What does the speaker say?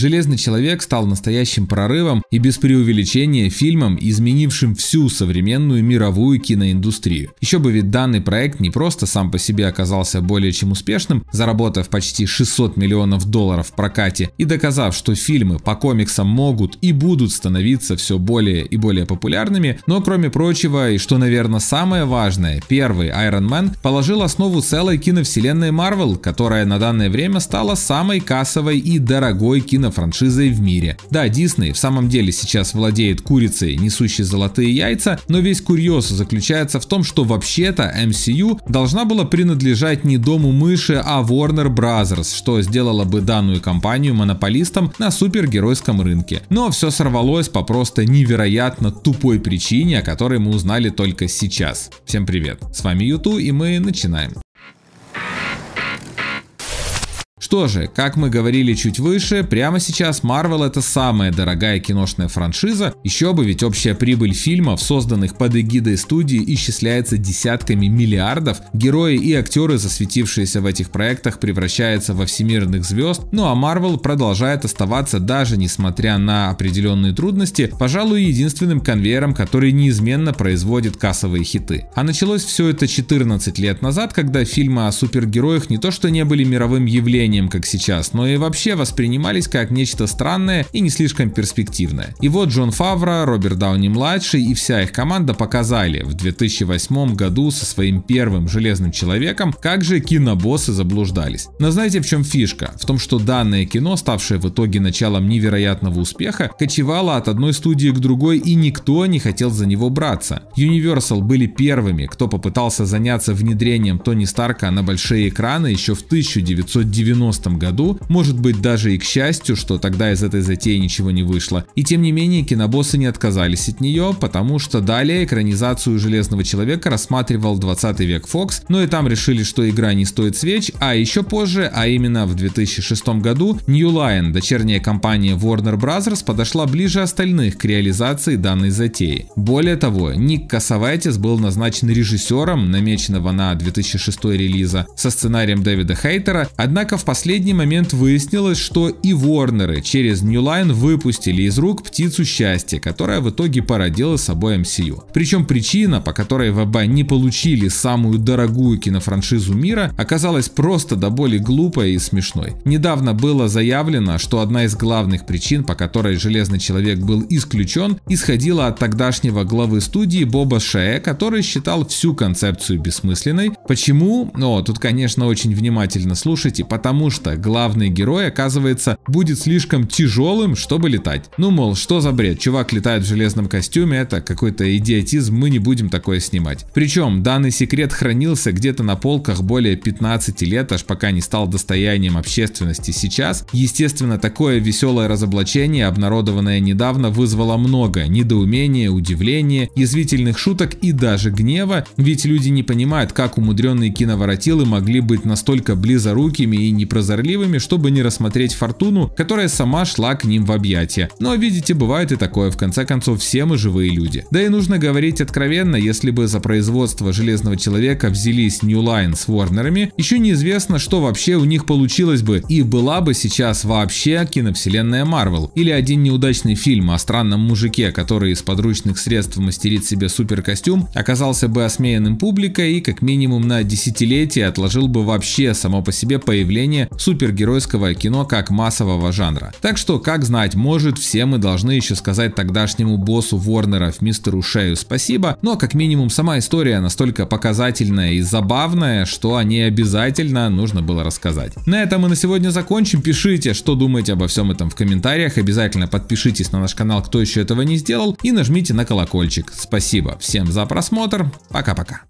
«Железный человек» стал настоящим прорывом и без преувеличения фильмом, изменившим всю современную мировую киноиндустрию. Еще бы ведь данный проект не просто сам по себе оказался более чем успешным, заработав почти 600 миллионов долларов в прокате и доказав, что фильмы по комиксам могут и будут становиться все более и более популярными, но кроме прочего, и что, наверное, самое важное, первый Iron Man положил основу целой киновселенной Marvel, которая на данное время стала самой кассовой и дорогой кино возможно, франшизой в мире. Да, Дисней в самом деле сейчас владеет курицей, несущей золотые яйца, но весь курьез заключается в том, что вообще-то MCU должна была принадлежать не дому мыши, а Warner Bros., что сделало бы данную компанию монополистом на супергеройском рынке. Но все сорвалось по просто невероятно тупой причине, о которой мы узнали только сейчас. Всем привет, с вами Юту и мы начинаем. Что же, как мы говорили чуть выше, прямо сейчас Marvel это самая дорогая киношная франшиза, еще бы ведь общая прибыль фильмов, созданных под эгидой студии, исчисляется десятками миллиардов, герои и актеры, засветившиеся в этих проектах, превращаются во всемирных звезд, ну а Marvel продолжает оставаться даже несмотря на определенные трудности, пожалуй, единственным конвейером, который неизменно производит кассовые хиты. А началось все это 14 лет назад, когда фильмы о супергероях не то что не были мировым явлением, временем, как сейчас, но и вообще воспринимались как нечто странное и не слишком перспективное. И вот Джон Фавра, Роберт Дауни-младший и вся их команда показали в 2008 году со своим первым Железным Человеком, как же кинобоссы заблуждались. Но знаете в чем фишка? В том, что данное кино, ставшее в итоге началом невероятного успеха, кочевало от одной студии к другой и никто не хотел за него браться. Universal были первыми, кто попытался заняться внедрением Тони Старка на большие экраны еще в 1990 90-м году, может быть даже и к счастью, что тогда из этой затеи ничего не вышло. И тем не менее кинобоссы не отказались от нее, потому что далее экранизацию Железного Человека рассматривал 20 век Фокс, но и там решили, что игра не стоит свеч, а еще позже, а именно в 2006 году, New Line, дочерняя компания Warner Bros. подошла ближе остальных к реализации данной затеи. Более того, Ник Касавайтис был назначен режиссером намеченного на 2006 релиза со сценарием Дэвида Хейтера, однако в последнее последний момент выяснилось, что и Ворнеры через New Line выпустили из рук птицу счастья, которая в итоге породила собой MCU. Причем причина, по которой ВБ не получили самую дорогую кинофраншизу мира, оказалась просто до боли глупой и смешной. Недавно было заявлено, что одна из главных причин, по которой Железный Человек был исключен, исходила от тогдашнего главы студии Боба Шея, который считал всю концепцию бессмысленной. Почему? О, тут, конечно, очень внимательно слушайте, потому что главный герой, оказывается, будет слишком тяжелым, чтобы летать. Ну, мол, что за бред, чувак летает в железном костюме, это какой-то идиотизм, мы не будем такое снимать. Причем, данный секрет хранился где-то на полках более 15 лет, аж пока не стал достоянием общественности сейчас. Естественно, такое веселое разоблачение, обнародованное недавно, вызвало много недоумения, удивления, язвительных шуток и даже гнева, ведь люди не понимают, как умудренные киноворотилы могли быть настолько близорукими и непростыми прозорливыми, чтобы не рассмотреть фортуну, которая сама шла к ним в объятия. Но видите, бывает и такое, в конце концов все мы живые люди. Да и нужно говорить откровенно, если бы за производство Железного Человека взялись New Line с Ворнерами, еще неизвестно, что вообще у них получилось бы и была бы сейчас вообще киновселенная Марвел. Или один неудачный фильм о странном мужике, который из подручных средств мастерит себе суперкостюм, оказался бы осмеянным публикой и как минимум на десятилетие отложил бы вообще само по себе появление появление супергеройского кино как массового жанра. Так что, как знать, может, все мы должны еще сказать тогдашнему боссу Ворнеров, мистеру Шею, спасибо, но как минимум сама история настолько показательная и забавная, что о ней обязательно нужно было рассказать. На этом мы на сегодня закончим. Пишите, что думаете обо всем этом в комментариях. Обязательно подпишитесь на наш канал, кто еще этого не сделал, и нажмите на колокольчик. Спасибо всем за просмотр. Пока-пока.